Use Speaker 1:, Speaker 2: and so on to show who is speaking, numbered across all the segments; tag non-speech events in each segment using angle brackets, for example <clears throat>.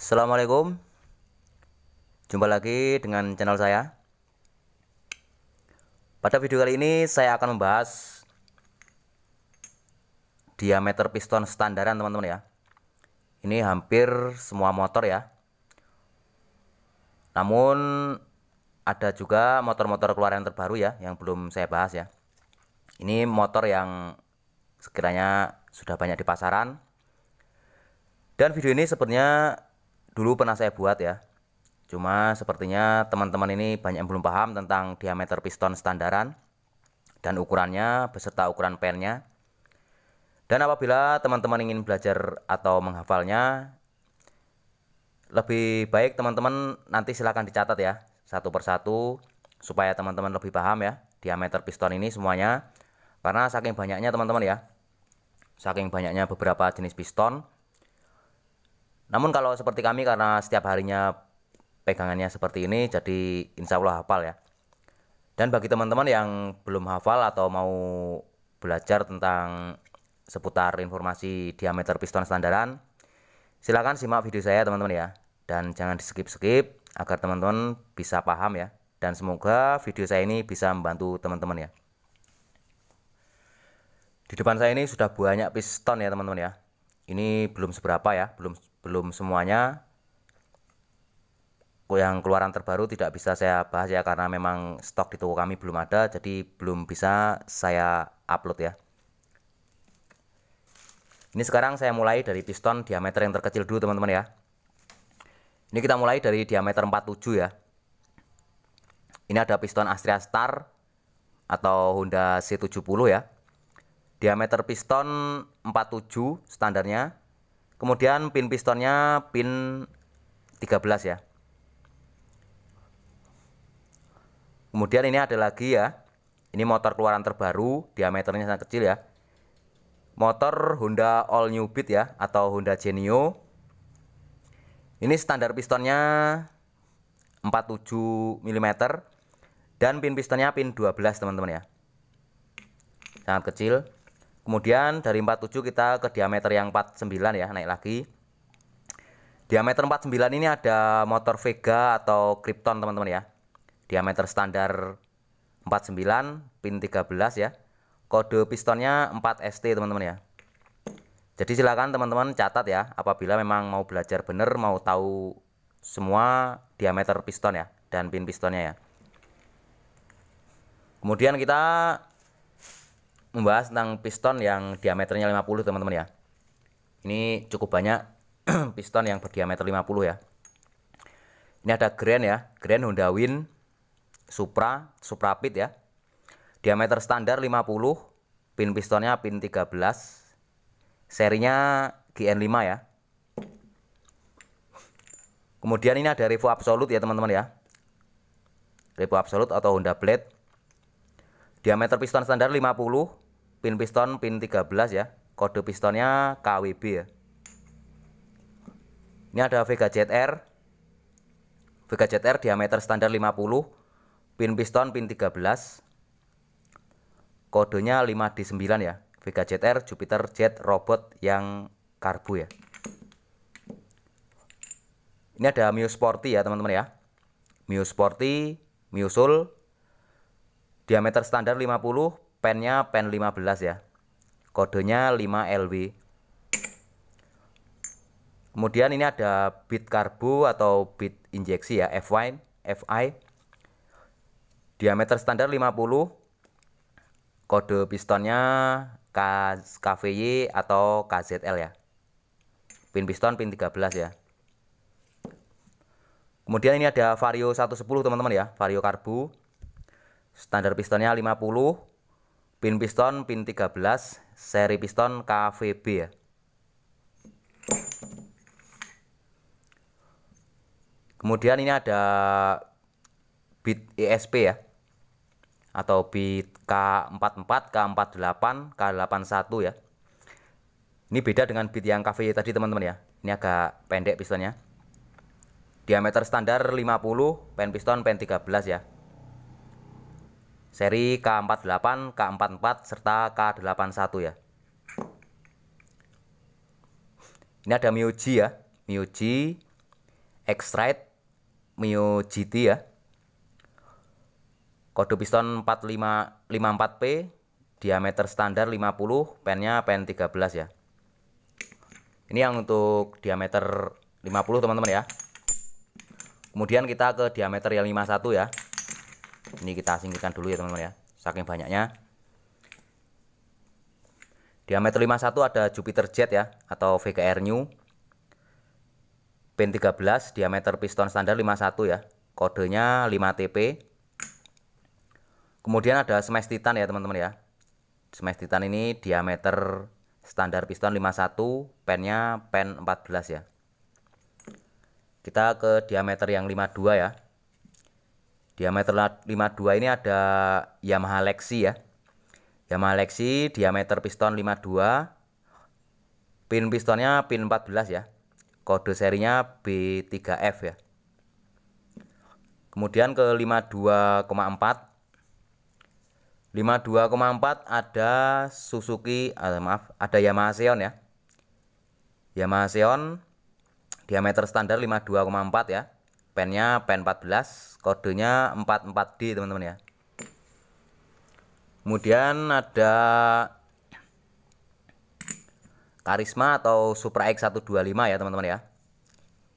Speaker 1: Assalamualaikum Jumpa lagi dengan channel saya Pada video kali ini saya akan membahas Diameter piston standaran teman-teman ya Ini hampir semua motor ya Namun ada juga motor-motor keluaran terbaru ya Yang belum saya bahas ya Ini motor yang sekiranya sudah banyak di pasaran dan video ini sebenarnya dulu pernah saya buat ya. Cuma sepertinya teman-teman ini banyak yang belum paham tentang diameter piston standaran dan ukurannya beserta ukuran pennya. Dan apabila teman-teman ingin belajar atau menghafalnya, lebih baik teman-teman nanti silahkan dicatat ya satu persatu supaya teman-teman lebih paham ya diameter piston ini semuanya karena saking banyaknya teman-teman ya saking banyaknya beberapa jenis piston namun kalau seperti kami karena setiap harinya pegangannya seperti ini jadi insya Allah hafal ya. Dan bagi teman-teman yang belum hafal atau mau belajar tentang seputar informasi diameter piston standaran, silahkan simak video saya teman-teman ya. Dan jangan di skip-skip agar teman-teman bisa paham ya. Dan semoga video saya ini bisa membantu teman-teman ya. Di depan saya ini sudah banyak piston ya teman-teman ya. Ini belum seberapa ya, belum belum semuanya yang keluaran terbaru tidak bisa saya bahas ya karena memang stok di toko kami belum ada jadi belum bisa saya upload ya ini sekarang saya mulai dari piston diameter yang terkecil dulu teman-teman ya ini kita mulai dari diameter 47 ya ini ada piston Astrea Star atau Honda C70 ya diameter piston 47 standarnya Kemudian pin pistonnya pin 13 ya. Kemudian ini ada lagi ya. Ini motor keluaran terbaru, diameternya sangat kecil ya. Motor Honda All New Beat ya atau Honda Genio. Ini standar pistonnya 47 mm dan pin pistonnya pin 12 teman-teman ya. Sangat kecil. Kemudian dari 47 kita ke diameter yang 49 ya, naik lagi. Diameter 49 ini ada motor Vega atau Krypton teman-teman ya. Diameter standar 49, pin 13 ya. Kode pistonnya 4ST teman-teman ya. Jadi silakan teman-teman catat ya apabila memang mau belajar bener mau tahu semua diameter piston ya dan pin pistonnya ya. Kemudian kita membahas tentang piston yang diameternya 50 teman-teman ya. Ini cukup banyak <clears throat> piston yang berdiameter 50 ya. Ini ada Grand ya, Grand Honda Win Supra, Supra Pit ya. Diameter standar 50, pin pistonnya pin 13. Serinya GN5 ya. Kemudian ini ada Revo Absolute ya teman-teman ya. Revo Absolute atau Honda Blade Diameter piston standar 50, pin piston pin 13 ya. Kode pistonnya KWB ya. Ini ada Vega ZR. Vega ZR diameter standar 50, pin piston pin 13. Kodenya 5D9 ya. Vega ZR Jupiter Jet robot yang karbu ya. Ini ada Mio Sporty ya teman-teman ya. Mio Sporty, Mio Soul, Diameter standar 50, pennya pen 15 ya. Kodenya 5LW. Kemudian ini ada bit karbu atau bit injeksi ya, FY, FI. Diameter standar 50. Kode pistonnya KVY atau KZL ya. Pin piston pin 13 ya. Kemudian ini ada vario 110 teman-teman ya, vario karbu standar pistonnya 50 pin piston pin 13 seri piston KVB ya kemudian ini ada bit ESP ya atau bit K44, K48, K81 ya ini beda dengan bit yang KVY tadi teman-teman ya ini agak pendek pistonnya diameter standar 50 pen piston pen 13 ya seri K48, K44 serta K81 ya. Ini ada Miyuji ya, Miyuji x ride Mio GT ya. Kode piston 4554 p diameter standar 50, pennya pen 13 ya. Ini yang untuk diameter 50 teman-teman ya. Kemudian kita ke diameter yang 51 ya ini kita singkirkan dulu ya teman-teman ya saking banyaknya diameter 51 ada Jupiter Jet ya atau VKR New pin 13 diameter piston standar 51 ya kodenya 5TP kemudian ada smash titan ya teman-teman ya smash titan ini diameter standar piston 51 pennya pen 14 ya kita ke diameter yang 52 ya diameter 52 ini ada Yamaha Lexi ya Yamaha Lexi diameter piston 52 pin pistonnya pin 14 ya kode serinya B3F ya kemudian ke 52,4 52,4 ada Suzuki ah, maaf ada Yamaha Xeon ya Yamaha Xeon diameter standar 52,4 ya pennya pen 14 kodenya 44D teman-teman ya kemudian ada karisma atau Supra X125 ya teman-teman ya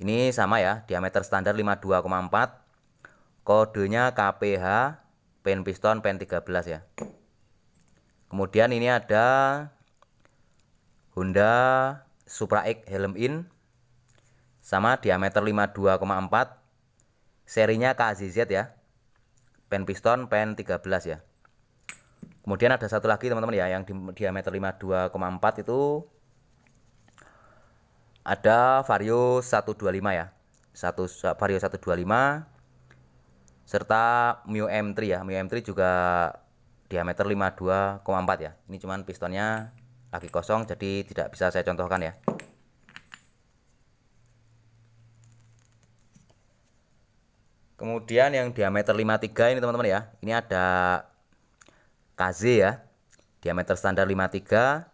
Speaker 1: ini sama ya diameter standar 52,4 kodenya KPH pen piston pen 13 ya kemudian ini ada Honda Supra X helm in sama diameter 52,4 serinya KZZ ya pen piston pen 13 ya kemudian ada satu lagi teman-teman ya yang di, diameter 52,4 itu ada vario 125 ya satu vario 125 serta Mio M3 ya Mio M3 juga diameter 52,4 ya ini cuman pistonnya lagi kosong jadi tidak bisa saya contohkan ya Kemudian yang diameter 53 ini teman-teman ya. Ini ada KZ ya. Diameter standar 53.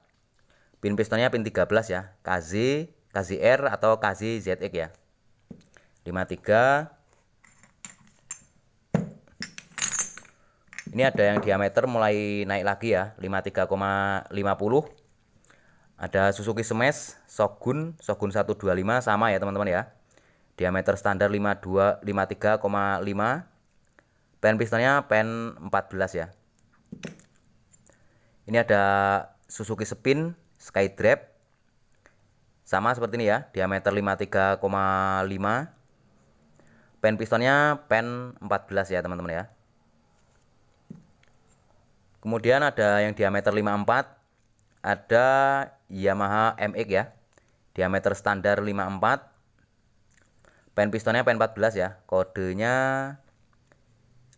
Speaker 1: Pin pistonnya pin 13 ya. KZ, KZR atau KZZX ya. 53. Ini ada yang diameter mulai naik lagi ya. 53,50. Ada Suzuki Smash, Shogun, Shogun 125 sama ya teman-teman ya diameter standar 52 53,5 pen pistonnya pen 14 ya ini ada Suzuki Spin Drap sama seperti ini ya diameter 53,5 pen pistonnya pen 14 ya teman-teman ya kemudian ada yang diameter 54 ada Yamaha MX ya diameter standar 54 Pen pistonnya pen 14 ya. Kodenya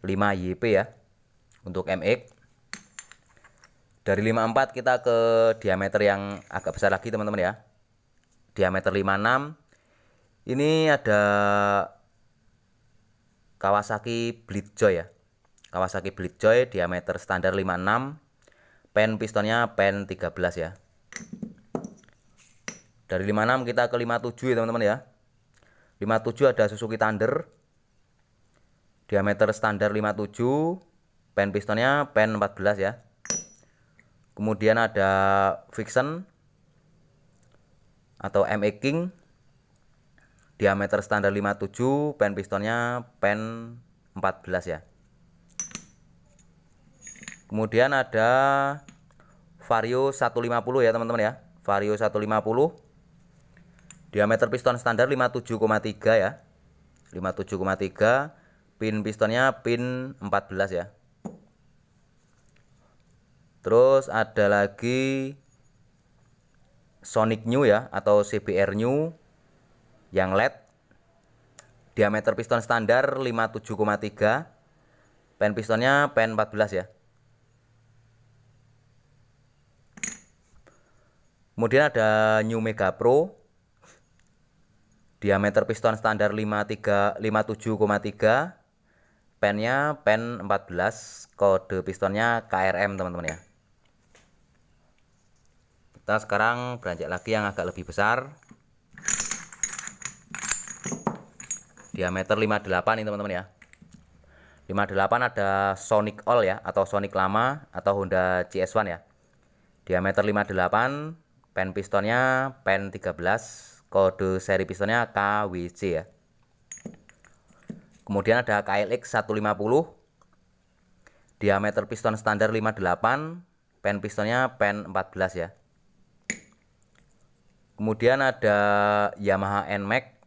Speaker 1: 5YP ya. Untuk MX. Dari 54 kita ke diameter yang agak besar lagi teman-teman ya. Diameter 56. Ini ada Kawasaki Joy ya. Kawasaki Joy diameter standar 56. Pen pistonnya pen 13 ya. Dari 56 kita ke 57 ya teman-teman ya. 57 ada Suzuki Thunder. Diameter standar 57, pen pistonnya pen 14 ya. Kemudian ada Vixen atau ME King. Diameter standar 57, pen pistonnya pen 14 ya. Kemudian ada Vario 150 ya teman-teman ya. Vario 150 Diameter piston standar 57,3 ya. 57,3 pin pistonnya pin 14 ya. Terus ada lagi Sonic New ya atau CBR New yang LED diameter piston standar 57,3 pen pistonnya pen 14 ya kemudian ada New Mega Pro diameter piston standar 57,3 pennya pen 14 kode pistonnya KRM teman-teman ya kita sekarang beranjak lagi yang agak lebih besar diameter 58 ini teman-teman ya 58 ada Sonic All ya atau Sonic lama atau Honda CS1 ya diameter 58 pen pistonnya pen 13 kode seri pistonnya KWC ya kemudian ada KLX 150 diameter piston standar 58 pen pistonnya pen 14 ya kemudian ada Yamaha NMAX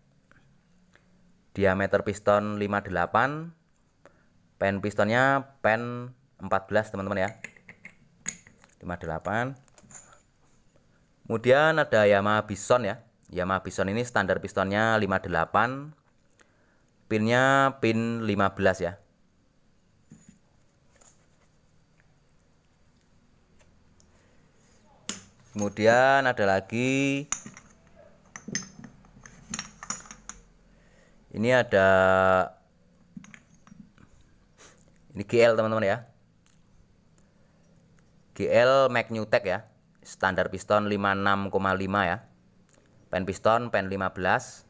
Speaker 1: diameter piston 58 pen pistonnya pen 14 teman-teman ya 58 kemudian ada Yamaha Bison ya Yamaha piston ini standar pistonnya 58 pinnya pin 15 ya kemudian ada lagi ini ada ini GL teman-teman ya GL Magnutech ya standar piston 56,5 ya pen piston pen 15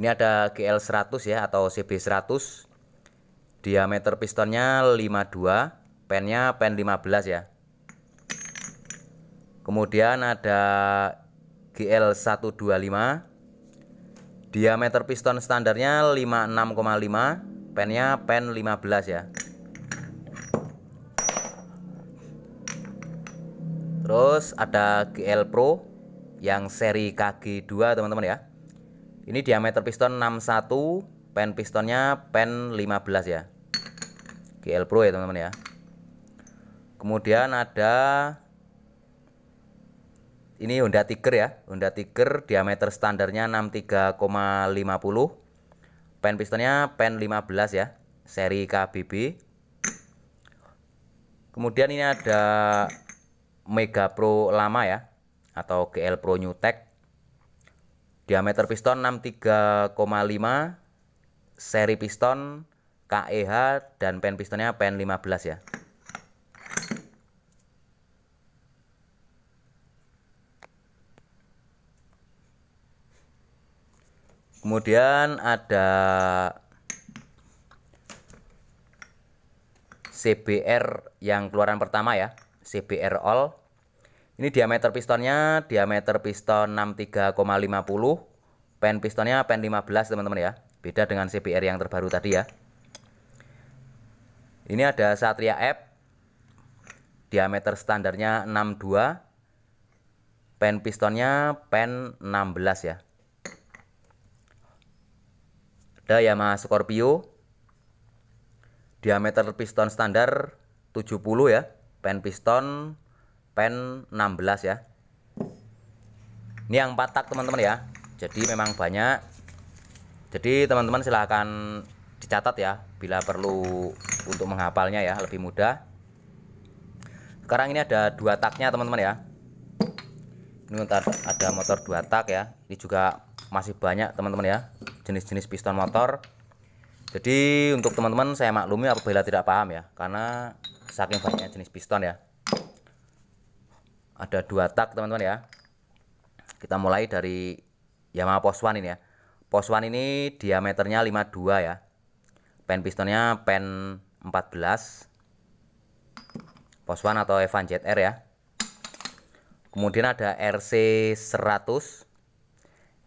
Speaker 1: Ini ada GL100 ya atau CB100. Diameter pistonnya 52, pennya pen 15 ya. Kemudian ada GL125. Diameter piston standarnya 56,5, pennya pen 15 ya. Terus ada GL Pro yang seri KG2 teman-teman ya. Ini diameter piston 61, pen pistonnya pen 15 ya. GL Pro ya teman-teman ya. Kemudian ada ini Honda Tiger ya. Honda Tiger diameter standarnya 63,50. Pen pistonnya pen 15 ya, seri KBB. Kemudian ini ada Mega Pro lama ya atau GL Pro New Tech diameter piston 63,5 seri piston KEH dan pen pistonnya pen 15 ya kemudian ada CBR yang keluaran pertama ya CBR all ini diameter pistonnya diameter piston 63,50. Pen pistonnya pen 15 teman-teman ya. Beda dengan CBR yang terbaru tadi ya. Ini ada Satria F. Diameter standarnya 62. Pen pistonnya pen 16 ya. Ada Yamaha Scorpio. Diameter piston standar 70 ya. Pen piston pen 16 ya ini yang 4 teman-teman ya jadi memang banyak jadi teman-teman silahkan dicatat ya bila perlu untuk menghapalnya ya lebih mudah sekarang ini ada dua taknya teman-teman ya ini ntar ada motor dua tak ya ini juga masih banyak teman-teman ya jenis-jenis piston motor jadi untuk teman-teman saya maklumi apabila tidak paham ya karena saking banyak jenis piston ya ada dua tak teman-teman ya kita mulai dari Yamaha Pos One ini ya Pos One ini diameternya 52 ya pen pistonnya pen 14 Pos One atau Evan ZR ya kemudian ada RC 100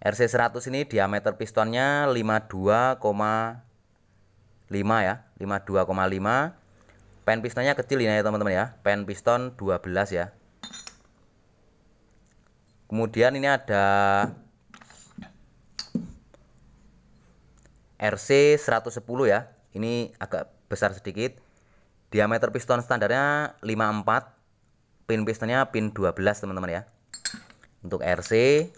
Speaker 1: RC 100 ini diameter pistonnya 52,5 ya 52,5 pen pistonnya kecil ini ya teman-teman ya pen piston 12 ya kemudian ini ada RC 110 ya ini agak besar sedikit diameter piston standarnya 54 pin pistonnya pin 12 teman-teman ya untuk RC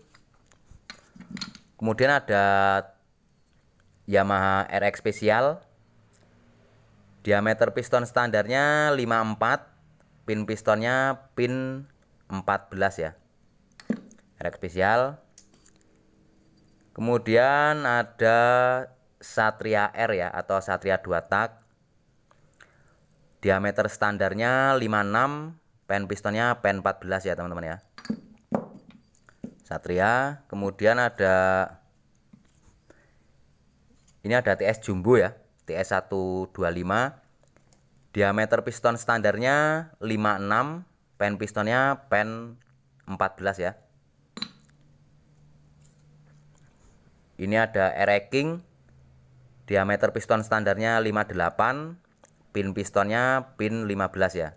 Speaker 1: kemudian ada Yamaha RX spesial diameter piston standarnya 54 pin pistonnya pin 14 ya merek spesial kemudian ada Satria R ya atau Satria 2 tak diameter standarnya 56 pen pistonnya pen 14 ya teman-teman ya Satria kemudian ada ini ada TS Jumbo ya TS125 diameter piston standarnya 56 pen pistonnya pen 14 ya ini ada ereking diameter piston standarnya 58 pin pistonnya pin 15 ya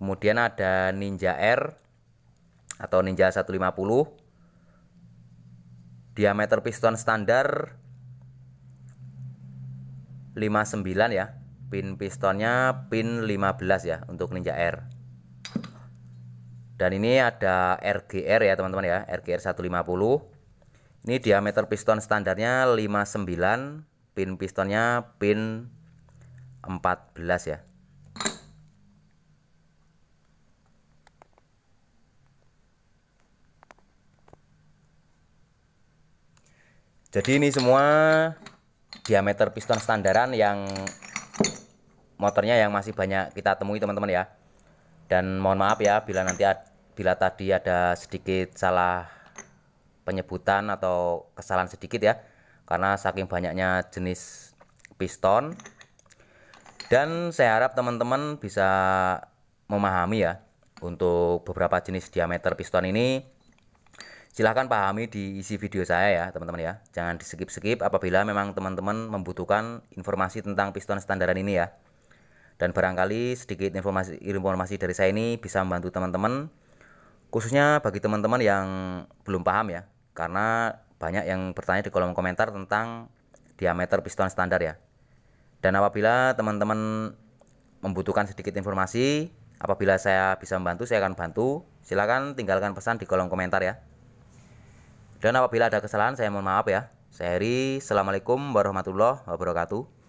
Speaker 1: kemudian ada Ninja R atau Ninja 150 diameter piston standar 59 ya pin pistonnya pin 15 ya untuk Ninja R dan ini ada RGR ya teman-teman ya RGR 150 ini diameter piston standarnya 59 pin pistonnya pin 14 ya jadi ini semua diameter piston standaran yang motornya yang masih banyak kita temui teman-teman ya dan mohon maaf ya bila nanti bila tadi ada sedikit salah penyebutan atau kesalahan sedikit ya karena saking banyaknya jenis piston dan saya harap teman-teman bisa memahami ya untuk beberapa jenis diameter piston ini silahkan pahami di isi video saya ya teman-teman ya jangan di skip-skip apabila memang teman-teman membutuhkan informasi tentang piston standar ini ya dan barangkali sedikit informasi informasi dari saya ini bisa membantu teman-teman Khususnya bagi teman-teman yang belum paham ya, karena banyak yang bertanya di kolom komentar tentang diameter piston standar ya. Dan apabila teman-teman membutuhkan sedikit informasi, apabila saya bisa membantu, saya akan bantu. silahkan tinggalkan pesan di kolom komentar ya. Dan apabila ada kesalahan, saya mohon maaf ya. Saya Heri, Assalamualaikum warahmatullahi wabarakatuh.